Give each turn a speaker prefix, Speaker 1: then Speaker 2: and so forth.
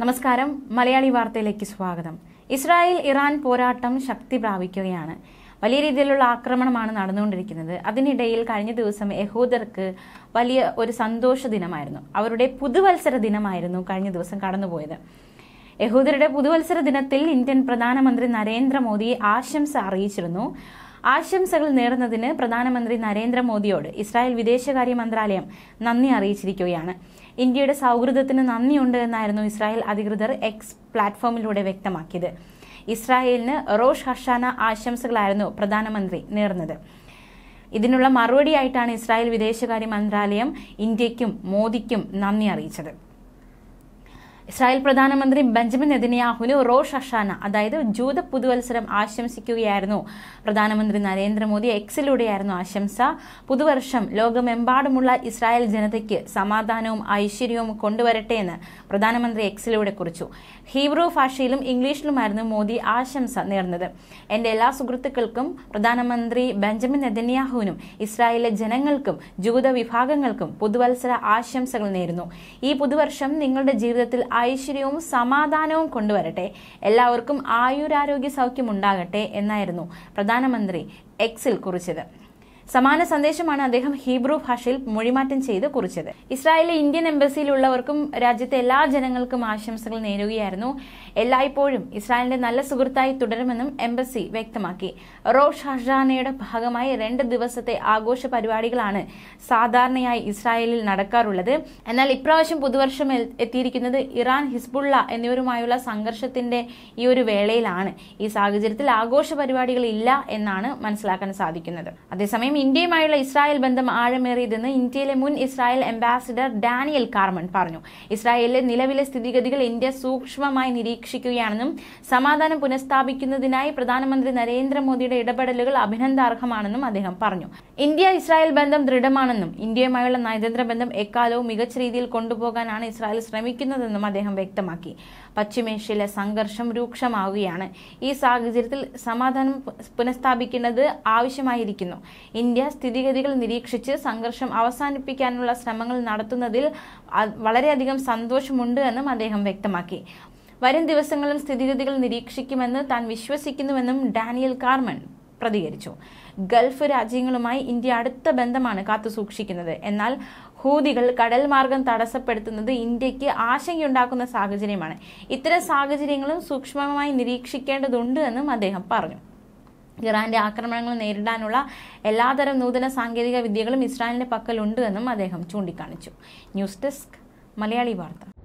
Speaker 1: നമസ്കാരം മലയാളി വാർത്തയിലേക്ക് സ്വാഗതം ഇസ്രായേൽ ഇറാൻ പോരാട്ടം ശക്തി പ്രാപിക്കുകയാണ് വലിയ രീതിയിലുള്ള ആക്രമണമാണ് നടന്നുകൊണ്ടിരിക്കുന്നത് അതിനിടയിൽ കഴിഞ്ഞ ദിവസം യഹൂദർക്ക് വലിയ ഒരു സന്തോഷ ദിനമായിരുന്നു അവരുടെ പുതുവത്സര ദിനമായിരുന്നു കഴിഞ്ഞ ദിവസം കടന്നുപോയത് യഹൂദരുടെ പുതുവത്സര ദിനത്തിൽ ഇന്ത്യൻ പ്രധാനമന്ത്രി നരേന്ദ്രമോദി ആശംസ അറിയിച്ചിരുന്നു ആശംസകൾ നേർന്നതിന് പ്രധാനമന്ത്രി നരേന്ദ്രമോദിയോട് ഇസ്രായേൽ വിദേശകാര്യ മന്ത്രാലയം നന്ദി അറിയിച്ചിരിക്കുകയാണ് ഇന്ത്യയുടെ സൗഹൃദത്തിന് നന്ദിയുണ്ട് എന്നായിരുന്നു ഇസ്രായേൽ അധികൃതർ എക്സ് പ്ലാറ്റ്ഫോമിലൂടെ വ്യക്തമാക്കിയത് ഇസ്രായേലിന് റോഷ് ഹർഷാന ആശംസകളായിരുന്നു പ്രധാനമന്ത്രി നേർന്നത് ഇതിനുള്ള മറുപടിയായിട്ടാണ് ഇസ്രായേൽ വിദേശകാര്യ മന്ത്രാലയം ഇന്ത്യക്കും മോദിക്കും നന്ദി അറിയിച്ചത് ഇസ്രായേൽ പ്രധാനമന്ത്രി ബെഞ്ചമിൻ നെതിനിയാഹുവിന് റോഷ് അഷാന അതായത് ജൂത പുതുവത്സരം ആശംസിക്കുകയായിരുന്നു പ്രധാനമന്ത്രി നരേന്ദ്രമോദി എക്സിലൂടെയായിരുന്നു ആശംസ പുതുവർഷം ലോകമെമ്പാടുമുള്ള ഇസ്രായേൽ ജനതയ്ക്ക് സമാധാനവും ഐശ്വര്യവും കൊണ്ടുവരട്ടെ എന്ന് പ്രധാനമന്ത്രി എക്സിലൂടെ കുറിച്ചു ഹീബ്രു ഭാഷയിലും ഇംഗ്ലീഷിലുമായിരുന്നു മോദി ആശംസ നേർന്നത് എൻ്റെ എല്ലാ സുഹൃത്തുക്കൾക്കും പ്രധാനമന്ത്രി ബെഞ്ചമിൻ നെതന്യാഹുവിനും ഇസ്രായേലിലെ ജനങ്ങൾക്കും ജൂത വിഭാഗങ്ങൾക്കും പുതുവത്സര ആശംസകൾ നേരുന്നു ഈ പുതുവർഷം നിങ്ങളുടെ ജീവിതത്തിൽ ഐശ്വര്യവും സമാധാനവും കൊണ്ടുവരട്ടെ എല്ലാവർക്കും ആയുരാരോഗ്യ സൗഖ്യം ഉണ്ടാകട്ടെ എന്നായിരുന്നു പ്രധാനമന്ത്രി എക്സിൽ കുറിച്ചത് സമാന സന്ദേശമാണ് അദ്ദേഹം ഹീബ്രു ഭാഷയിൽ മൊഴിമാറ്റം ചെയ്ത് കുറിച്ചത് ഇസ്രായേലിലെ ഇന്ത്യൻ എംബസിയിലുള്ളവർക്കും രാജ്യത്തെ എല്ലാ ജനങ്ങൾക്കും ആശംസകൾ നേരുകയായിരുന്നു എല്ലായ്പ്പോഴും ഇസ്രായേലിന്റെ നല്ല സുഹൃത്തായി തുടരുമെന്നും എംബസി വ്യക്തമാക്കി റോഷ് ഹർജാനയുടെ ഭാഗമായി രണ്ട് ദിവസത്തെ ആഘോഷ പരിപാടികളാണ് സാധാരണയായി ഇസ്രായേലിൽ നടക്കാറുള്ളത് എന്നാൽ ഇപ്രാവശ്യം പുതുവർഷം എത്തിയിരിക്കുന്നത് ഇറാൻ ഹിസ്ബുള്ള എന്നിവരുമായുള്ള സംഘർഷത്തിന്റെ ഈ ഒരു വേളയിലാണ് ഈ സാഹചര്യത്തിൽ ആഘോഷ പരിപാടികൾ ഇല്ല എന്നാണ് മനസ്സിലാക്കാൻ സാധിക്കുന്നത് അതേസമയം ഇന്ത്യയുമായുള്ള ഇസ്രായേൽ ബന്ധം ആഴമേറിയതെന്ന് ഇന്ത്യയിലെ മുൻ ഇസ്രായേൽ അംബാസിഡർ ഡാനിയൽ കാർമൺ പറഞ്ഞു ഇസ്രായേലിലെ നിലവിലെ സ്ഥിതിഗതികൾ ഇന്ത്യ സൂക്ഷ്മമായി നിരീക്ഷിക്കുകയാണെന്നും സമാധാനം പുനഃസ്ഥാപിക്കുന്നതിനായി പ്രധാനമന്ത്രി നരേന്ദ്രമോദിയുടെ ഇടപെടലുകൾ അഭിനന്ദാർഹമാണെന്നും അദ്ദേഹം പറഞ്ഞു ഇന്ത്യ ഇസ്രായേൽ ബന്ധം ദൃഢമാണെന്നും ഇന്ത്യയുമായുള്ള നയതന്ത്ര ബന്ധം എക്കാലവും മികച്ച രീതിയിൽ കൊണ്ടുപോകാനാണ് ഇസ്രായേൽ ശ്രമിക്കുന്നതെന്നും അദ്ദേഹം വ്യക്തമാക്കി പശ്ചിമേഷ്യയിലെ സംഘർഷം രൂക്ഷമാവുകയാണ് ഈ സാഹചര്യത്തിൽ സമാധാനം പുനഃസ്ഥാപിക്കേണ്ടത് ആവശ്യമായിരിക്കുന്നു ഇന്ത്യ സ്ഥിതിഗതികൾ നിരീക്ഷിച്ച് സംഘർഷം അവസാനിപ്പിക്കാനുള്ള ശ്രമങ്ങൾ നടത്തുന്നതിൽ വളരെയധികം സന്തോഷമുണ്ട് എന്നും അദ്ദേഹം വ്യക്തമാക്കി വരും ദിവസങ്ങളും സ്ഥിതിഗതികൾ നിരീക്ഷിക്കുമെന്ന് താൻ വിശ്വസിക്കുന്നുവെന്നും ഡാനിയൽ കാർമൺ പ്രതികരിച്ചു ഗൾഫ് രാജ്യങ്ങളുമായി ഇന്ത്യ അടുത്ത ബന്ധമാണ് കാത്തുസൂക്ഷിക്കുന്നത് എന്നാൽ ഹൂതികൾ കടൽ മാർഗം തടസ്സപ്പെടുത്തുന്നത് ഇന്ത്യക്ക് ആശങ്കയുണ്ടാക്കുന്ന സാഹചര്യമാണ് ഇത്തരം സാഹചര്യങ്ങളും സൂക്ഷ്മമായി നിരീക്ഷിക്കേണ്ടതുണ്ട് എന്നും അദ്ദേഹം പറഞ്ഞു ഇറാന്റെ ആക്രമണങ്ങൾ നേരിടാനുള്ള എല്ലാതരം നൂതന സാങ്കേതിക വിദ്യകളും ഇസ്രായേലിന്റെ പക്കലുണ്ട് എന്നും അദ്ദേഹം ചൂണ്ടിക്കാണിച്ചു ന്യൂസ് ഡെസ്ക് മലയാളി വാർത്ത